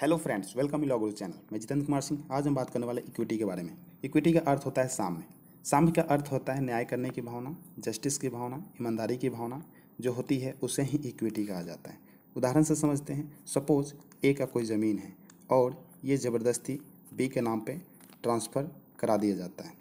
hello friends welcome you लॉगोज channel मैं जितेंद्र कुमार सिंह आज हम बात करने वाले इक्विटी के बारे में इक्विटी का अर्थ होता है साम्य साम्य का अर्थ होता है न्याय करने की भावना जस्टिस की भावना ईमानदारी की भावना जो होती है उसे ही इक्विटी कहा जाता है उदाहरण से समझते हैं सपोज ए का कोई ज़मीन है और ये ज़बरदस्ती बी के नाम पर ट्रांसफ़र करा दिया जाता है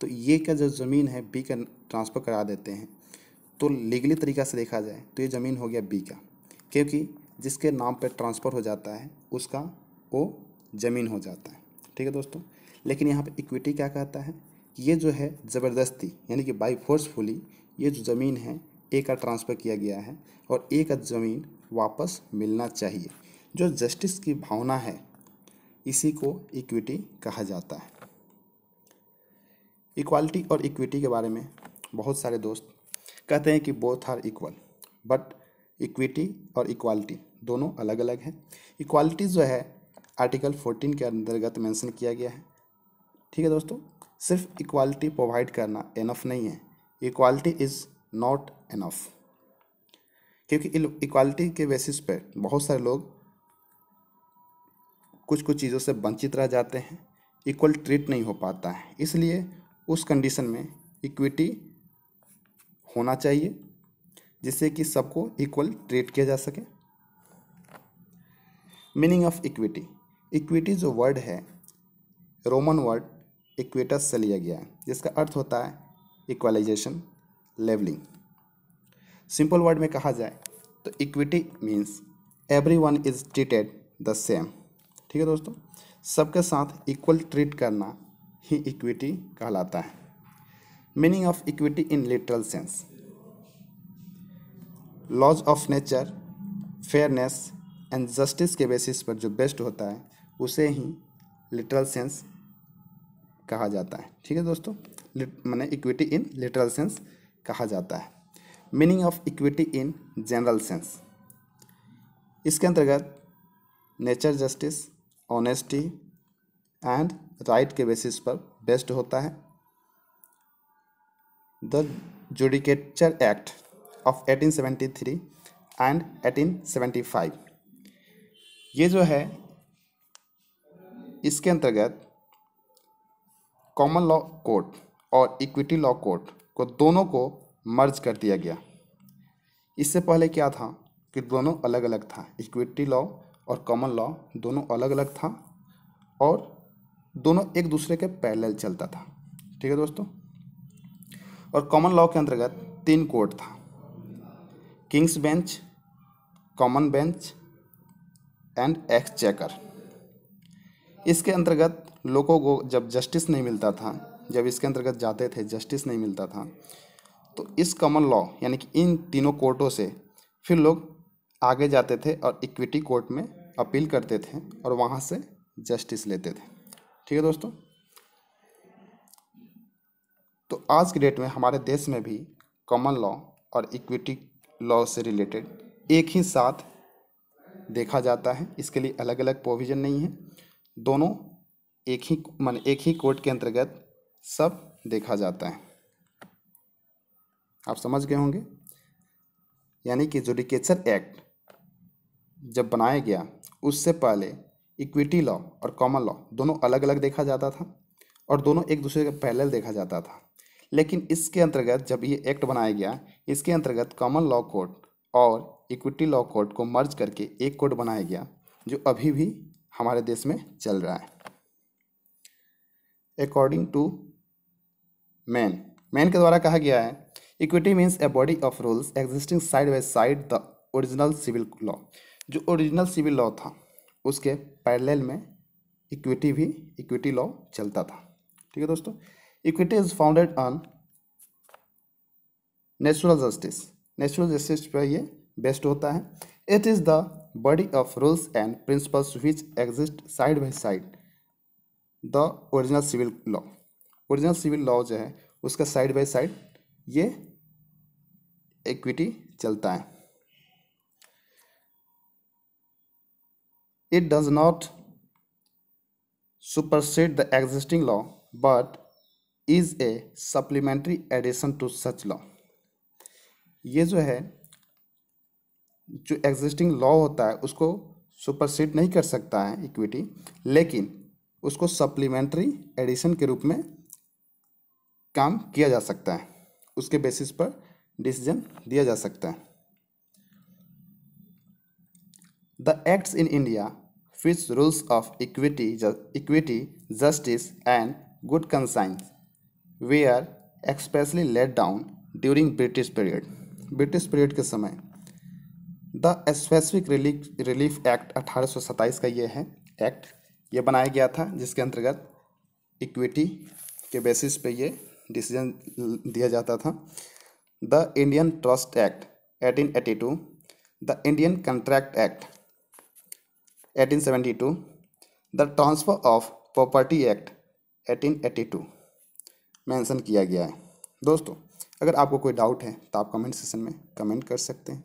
तो ये का जो ज़मीन है बी का ट्रांसफ़र करा देते हैं तो लीगली तरीक़ा से देखा जाए तो ये ज़मीन हो गया बी का क्योंकि जिसके नाम पर ट्रांसफ़र हो जाता है उसका वो ज़मीन हो जाता है ठीक है दोस्तों लेकिन यहाँ पर इक्विटी क्या कहता है ये जो है ज़बरदस्ती यानी कि बाई फोर्सफुली ये जो ज़मीन है ए का ट्रांसफ़र किया गया है और ए का ज़मीन वापस मिलना चाहिए जो जस्टिस की भावना है इसी को इक्विटी कहा जाता है इक्वालिटी और इक्विटी के बारे में बहुत सारे दोस्त कहते हैं कि both are equal but equity और इक्वालिटी दोनों अलग अलग हैं इक्वालिटी जो है आर्टिकल फोर्टीन के अंतर्गत मेंशन किया गया है ठीक है दोस्तों सिर्फ इक्वालिटी प्रोवाइड करना इनफ नहीं है इक्वालिटी इज़ नॉट इनफ क्योंकि इक्वालिटी के बेसिस पर बहुत सारे लोग कुछ कुछ चीज़ों से वंचित रह जाते हैं इक्वल ट्रीट नहीं हो पाता है इसलिए उस कंडीशन में इक्विटी होना चाहिए जिससे कि सबको इक्वल ट्रीट किया जा सके मीनिंग ऑफ इक्विटी इक्विटी जो वर्ड है रोमन वर्ड इक्वेटस से लिया गया है जिसका अर्थ होता है इक्वलाइजेशन लेवलिंग सिंपल वर्ड में कहा जाए तो equity means everyone is treated the same ठीक है दोस्तों सबके साथ इक्वल ट्रीट करना ही इक्विटी कहलाता है meaning of equity in literal sense laws of nature fairness and justice के बेसिस पर जो बेस्ट होता है उसे ही लिटरल सेंस कहा जाता है ठीक है दोस्तों मैंने इक्विटी इन लिटरल सेंस कहा जाता है meaning of equity in general sense इसके अंतर्गत nature justice honesty and right के बेसिस पर बेस्ट होता है the judicature act of 1873 and 1875 ये जो है इसके अंतर्गत कॉमन लॉ कोर्ट और इक्विटी लॉ कोर्ट को दोनों को मर्ज कर दिया गया इससे पहले क्या था कि दोनों अलग अलग था इक्विटी लॉ और कॉमन लॉ दोनों अलग अलग था और दोनों एक दूसरे के पैरेलल चलता था ठीक है दोस्तों और कॉमन लॉ के अंतर्गत तीन कोर्ट था king's bench common bench and exchequer इसके अंतर्गत लोगों को जब जस्टिस नहीं मिलता था जब इसके अंतर्गत जाते थे जस्टिस नहीं मिलता था तो इस कॉमन लॉ यानी कि इन तीनों कोर्टों से फिर लोग आगे जाते थे और इक्विटी कोर्ट में अपील करते थे और वहाँ से जस्टिस लेते थे ठीक है दोस्तों तो आज के डेट में हमारे देश में भी कॉमन लॉ और इक्विटी लॉ से रिलेटेड एक ही साथ देखा जाता है इसके लिए अलग अलग प्रोविज़न नहीं है दोनों एक ही मान एक ही कोर्ट के अंतर्गत सब देखा जाता है आप समझ गए होंगे यानी कि जुडिकेचर एक्ट जब बनाया गया उससे पहले इक्विटी लॉ और कॉमन लॉ दोनों अलग अलग देखा जाता था और दोनों एक दूसरे के पैरेलल देखा जाता था लेकिन इसके अंतर्गत जब ये एक्ट बनाया गया इसके अंतर्गत कॉमन लॉ कोर्ट और इक्विटी लॉ कोड को मर्ज करके एक कोड बनाया गया जो अभी भी हमारे देश में चल रहा है अकॉर्डिंग टू मैन मैन के द्वारा कहा गया है equity means a body of rules existing side by side the original civil law जो ओरिजिनल सिविल लॉ था उसके पैरेलल में इक्विटी भी इक्विटी लॉ चलता था ठीक है दोस्तों equity is founded on natural justice natural justice पर ये बेस्ट होता है it is the body of rules and principles which exist side by side the original civil law original civil law जो है उसका साइड बाई साइड ये equity चलता है it does not supersede the existing law but is a supplementary addition to such law ये जो है जो एग्जिस्टिंग लॉ होता है उसको सुपरसीड नहीं कर सकता है इक्विटी लेकिन उसको सप्लीमेंट्री एडिशन के रूप में काम किया जा सकता है उसके बेसिस पर डिसीजन दिया जा सकता है the acts in India fits rules of equity equity justice and good conscience they are expressly let down during British period British period के समय the specific relief relief act अठारह का ये है एक्ट ये बनाया गया था जिसके अंतर्गत इक्विटी के बेसिस पे ये डिसीजन दिया जाता था the Indian trust act eighteen eighty two the Indian contract act eighteen seventy two the transfer of property act eighteen eighty two mention किया गया है दोस्तों अगर आपको कोई डाउट है तो आप कमेंट सेशन में कमेंट कर सकते हैं